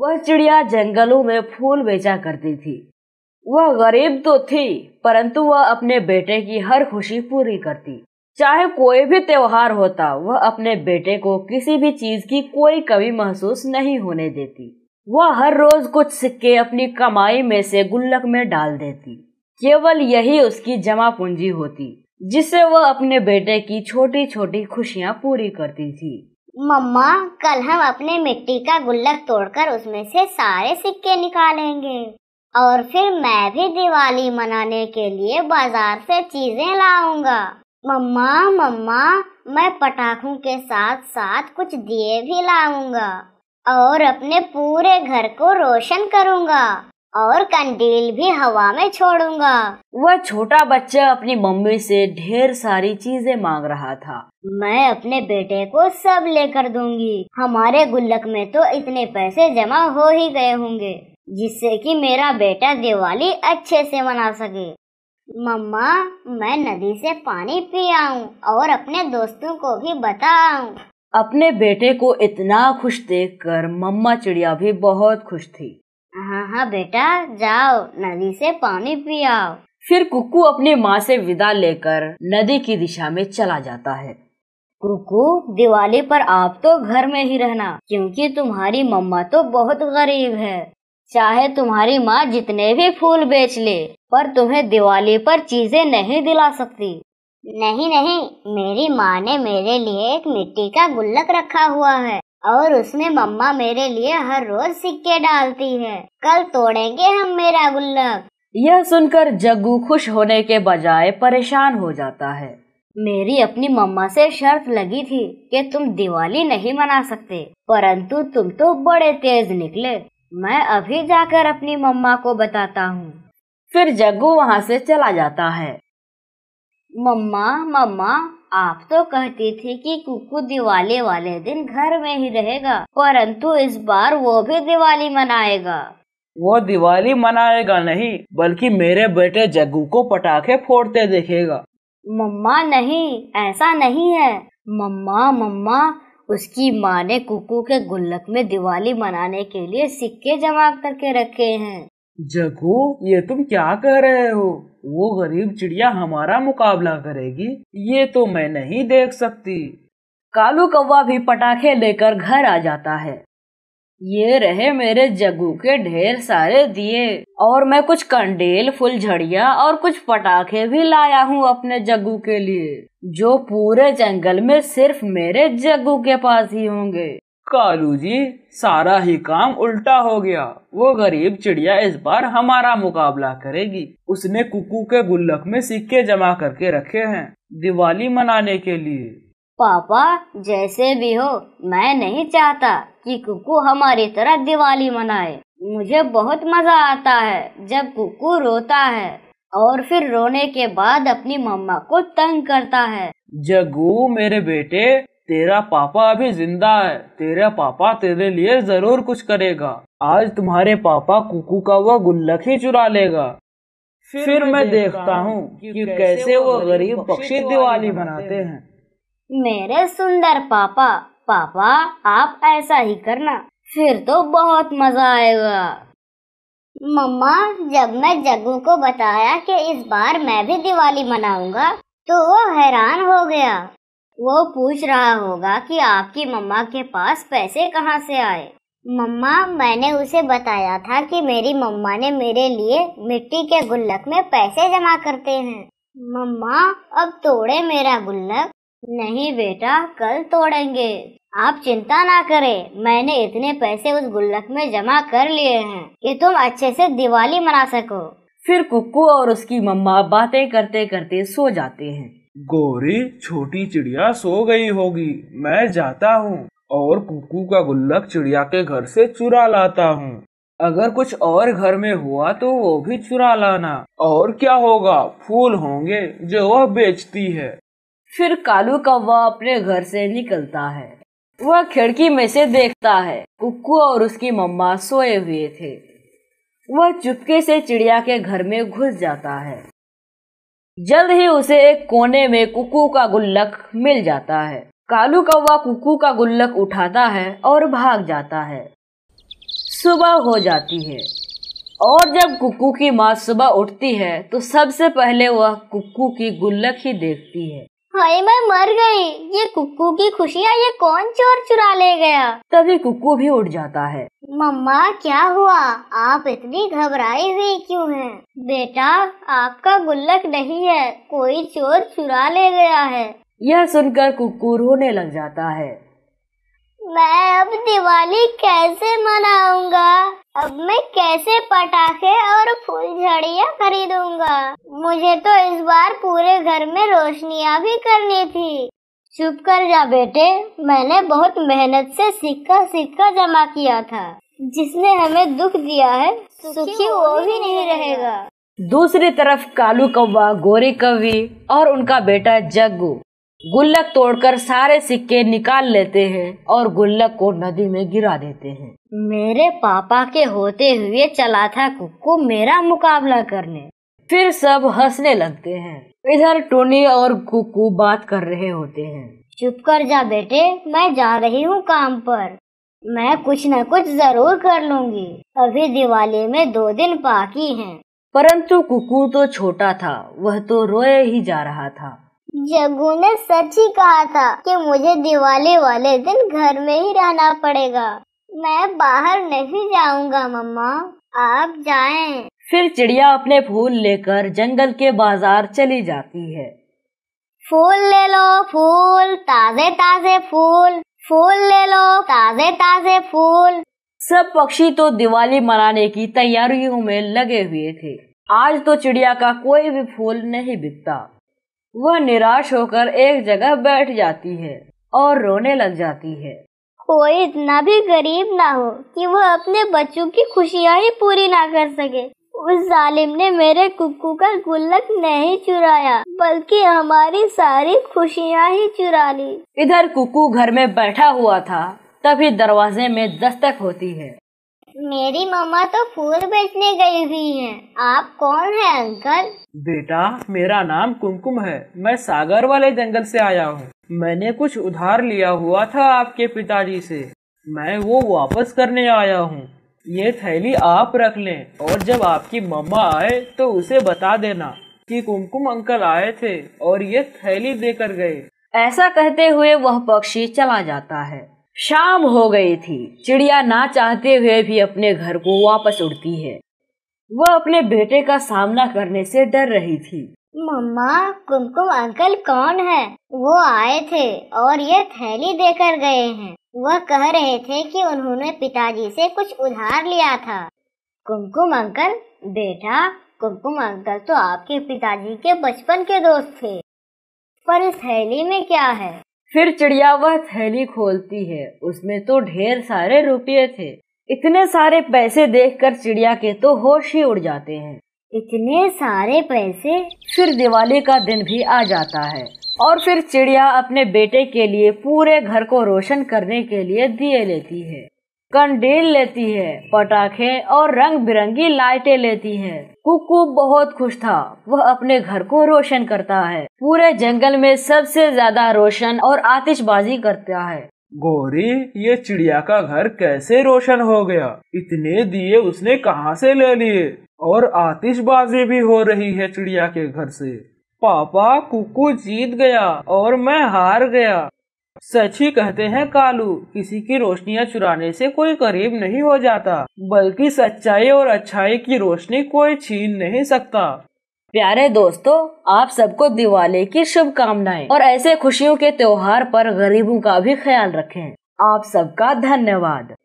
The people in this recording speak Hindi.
वह चिड़िया जंगलों में फूल बेचा करती थी वह गरीब तो थी परंतु वह अपने बेटे की हर खुशी पूरी करती चाहे कोई भी त्योहार होता वह अपने बेटे को किसी भी चीज की कोई कमी महसूस नहीं होने देती वह हर रोज कुछ सिक्के अपनी कमाई में से गुल्लक में डाल देती केवल यही उसकी जमा पूंजी होती जिससे वह अपने बेटे की छोटी छोटी खुशियाँ पूरी करती थी मम्मा कल हम अपने मिट्टी का गुल्लक तोड़कर उसमें से सारे सिक्के निकालेंगे और फिर मैं भी दिवाली मनाने के लिए बाजार से चीजें लाऊंगा मम्मा मम्मा मैं पटाखों के साथ साथ कुछ दिए भी लाऊंगा और अपने पूरे घर को रोशन करूंगा और कंडील भी हवा में छोड़ूंगा वह छोटा बच्चा अपनी मम्मी से ढेर सारी चीजें मांग रहा था मैं अपने बेटे को सब लेकर दूंगी हमारे गुल्लक में तो इतने पैसे जमा हो ही गए होंगे जिससे कि मेरा बेटा दिवाली अच्छे से मना सके मम्मा मैं नदी से पानी पी आऊँ और अपने दोस्तों को भी बता अपने बेटे को इतना खुश देखकर मम्मा चिड़िया भी बहुत खुश थी हाँ हाँ बेटा जाओ नदी से पानी पियाओ फिर कुकू अपनी माँ से विदा लेकर नदी की दिशा में चला जाता है कुकू दिवाली पर आप तो घर में ही रहना क्योंकि तुम्हारी मम्मा तो बहुत गरीब है चाहे तुम्हारी माँ जितने भी फूल बेच ले पर तुम्हें दिवाली पर चीजें नहीं दिला सकती नहीं नहीं मेरी माँ ने मेरे लिए एक मिट्टी का गुल्लक रखा हुआ है और उसमें मम्मा मेरे लिए हर रोज सिक्के डालती है कल तोड़ेंगे हम मेरा गुल्लक यह सुनकर जग्गू खुश होने के बजाय परेशान हो जाता है मेरी अपनी मम्मा से शर्त लगी थी कि तुम दिवाली नहीं मना सकते परंतु तुम तो बड़े तेज निकले मैं अभी जाकर अपनी मम्मा को बताता हूँ फिर जग्गू वहाँ से चला जाता है मम्मा मम्मा आप तो कहती थी कि कुकू दिवाली वाले दिन घर में ही रहेगा परंतु इस बार वो भी दिवाली मनाएगा वो दिवाली मनाएगा नहीं बल्कि मेरे बेटे जग्गू को पटाखे फोड़ते देखेगा मम्मा नहीं ऐसा नहीं है मम्मा मम्मा उसकी माँ ने कुकू के गुल्लक में दिवाली मनाने के लिए सिक्के जमा करके रखे हैं जगो ये तुम क्या कह रहे हो वो गरीब चिड़िया हमारा मुकाबला करेगी ये तो मैं नहीं देख सकती कालू कौवा भी पटाखे लेकर घर आ जाता है ये रहे मेरे जगू के ढेर सारे दिए और मैं कुछ कंडेल फुलझड़िया और कुछ पटाखे भी लाया हूँ अपने जगू के लिए जो पूरे जंगल में सिर्फ मेरे जगू के पास ही होंगे कालू जी सारा ही काम उल्टा हो गया वो गरीब चिड़िया इस बार हमारा मुकाबला करेगी उसने कुकू के गुल्लक में सिक्के जमा करके रखे हैं दिवाली मनाने के लिए पापा जैसे भी हो मैं नहीं चाहता कि कुकू हमारी तरह दिवाली मनाए मुझे बहुत मजा आता है जब कुकू रोता है और फिर रोने के बाद अपनी मम्मा को तंग करता है जगू मेरे बेटे तेरा पापा अभी जिंदा है तेरा पापा तेरे लिए जरूर कुछ करेगा आज तुम्हारे पापा कुकू का वो गुल्लक ही चुरा लेगा फिर, फिर मैं देखता हूँ कि कैसे वो गरीब पक्षी दिवाली बनाते हैं मेरे सुंदर पापा पापा आप ऐसा ही करना फिर तो बहुत मजा आएगा मम्मा जब मैं जग्गू को बताया कि इस बार मैं भी दिवाली मनाऊंगा तो वो हैरान हो गया वो पूछ रहा होगा कि आपकी मम्मा के पास पैसे कहाँ से आए मम्मा मैंने उसे बताया था कि मेरी मम्मा ने मेरे लिए मिट्टी के गुल्लक में पैसे जमा करते हैं मम्मा अब तोड़े मेरा गुल्लक नहीं बेटा कल तोड़ेंगे आप चिंता ना करें मैंने इतने पैसे उस गुल्लक में जमा कर लिए हैं कि तुम अच्छे से दिवाली मना सको फिर कुक्कू और उसकी मम्मा बातें करते करते सो जाते हैं गोरी छोटी चिड़िया सो गई होगी मैं जाता हूँ और कुकू का गुल्लक चिड़िया के घर से चुरा लाता हूँ अगर कुछ और घर में हुआ तो वो भी चुरा लाना और क्या होगा फूल होंगे जो वह बेचती है फिर कालू कौवा अपने घर से निकलता है वह खिड़की में से देखता है कुकू और उसकी मम्मा सोए हुए थे वह चुपके से चिड़िया के घर में घुस जाता है जल्द ही उसे एक कोने में कुकू का गुल्लक मिल जाता है कालू कौवा कुकू का गुल्लक उठाता है और भाग जाता है सुबह हो जाती है और जब कुकू की माँ सुबह उठती है तो सबसे पहले वह कुकू की गुल्लक ही देखती है हाय मैं मर गई ये कुक्कू की खुशियाँ ये कौन चोर चुरा ले गया तभी कुक्कू भी उठ जाता है मम्मा क्या हुआ आप इतनी घबराई हुई क्यों हैं? बेटा आपका गुल्लक नहीं है कोई चोर चुरा ले गया है यह सुनकर कुक्कू रोने लग जाता है मैं अब दिवाली कैसे मनाऊंगा अब मैं कैसे पटाखे और झड़िया खरीदूंगा मुझे तो इस बार पूरे घर में रोशनियाँ भी करनी थी चुप कर जा बेटे मैंने बहुत मेहनत से सिक्का सिक्का जमा किया था जिसने हमें दुख दिया है सुखी वो भी नहीं रहेगा दूसरी तरफ कालू कौवा गोरी कवि और उनका बेटा जग्गू गुल्लक तोड़कर सारे सिक्के निकाल लेते हैं और गुल्लक को नदी में गिरा देते हैं मेरे पापा के होते हुए चला था कुक्कू मेरा मुकाबला करने फिर सब हंसने लगते हैं इधर टोनी और कुकु बात कर रहे होते हैं चुप कर जा बेटे मैं जा रही हूँ काम पर मैं कुछ न कुछ जरूर कर लूंगी अभी दिवाली में दो दिन बाकी हैं। परंतु कुकु तो छोटा था वह तो रोए ही जा रहा था जगू ने सच ही कहा था कि मुझे दिवाली वाले दिन घर में ही रहना पड़ेगा मैं बाहर नहीं जाऊंगा मम्मा आप जाएं। फिर चिड़िया अपने फूल लेकर जंगल के बाजार चली जाती है फूल ले लो फूल ताजे ताजे फूल फूल ले लो ताजे ताजे फूल सब पक्षी तो दिवाली मनाने की तैयारियों में लगे हुए थे आज तो चिड़िया का कोई भी फूल नहीं बिकता वह निराश होकर एक जगह बैठ जाती है और रोने लग जाती है कोई इतना भी गरीब ना हो कि वो अपने बच्चों की खुशियाँ ही पूरी ना कर सके उस जालिम ने मेरे कुक्कू का गुल्लक नहीं चुराया बल्कि हमारी सारी खुशियाँ ही चुरा ली इधर कुकू घर में बैठा हुआ था तभी दरवाजे में दस्तक होती है मेरी मम्मा तो फूल बेचने गई हुई हैं। आप कौन हैं अंकल बेटा मेरा नाम कुमकुम है मैं सागर वाले जंगल से आया हूँ मैंने कुछ उधार लिया हुआ था आपके पिताजी से मैं वो वापस करने आया हूँ ये थैली आप रख लें और जब आपकी मम्मा आए तो उसे बता देना कि कुमकुम अंकल आए थे और ये थैली देकर गए ऐसा कहते हुए वह पक्षी चला जाता है शाम हो गई थी चिड़िया ना चाहते हुए भी अपने घर को वापस उड़ती है वह अपने बेटे का सामना करने से डर रही थी मम्मा कुमकुम अंकल कौन है वो आए थे और ये थैली देकर गए हैं वह कह रहे थे कि उन्होंने पिताजी से कुछ उधार लिया था कुमकुम अंकल बेटा कुमकुम अंकल तो आपके पिताजी के बचपन के दोस्त थे पर इस थैली में क्या है फिर चिड़िया वह थैली खोलती है उसमें तो ढेर सारे रुपये थे इतने सारे पैसे देखकर चिड़िया के तो होश ही उड़ जाते हैं इतने सारे पैसे फिर दिवाली का दिन भी आ जाता है और फिर चिड़िया अपने बेटे के लिए पूरे घर को रोशन करने के लिए दिए लेती है कंडील लेती है पटाखे और रंग बिरंगी लाइटें लेती है कुकू बहुत खुश था वह अपने घर को रोशन करता है पूरे जंगल में सबसे ज्यादा रोशन और आतिशबाजी करता है गौरी ये चिड़िया का घर कैसे रोशन हो गया इतने दिए उसने कहाँ से ले लिए और आतिशबाजी भी हो रही है चिड़िया के घर से पापा कुकू जीत गया और मैं हार गया ही कहते हैं कालू किसी की रोशनियाँ चुराने से कोई करीब नहीं हो जाता बल्कि सच्चाई और अच्छाई की रोशनी कोई छीन नहीं सकता प्यारे दोस्तों आप सबको दिवाली की शुभकामनाएं और ऐसे खुशियों के त्योहार पर गरीबों का भी ख्याल रखें आप सबका धन्यवाद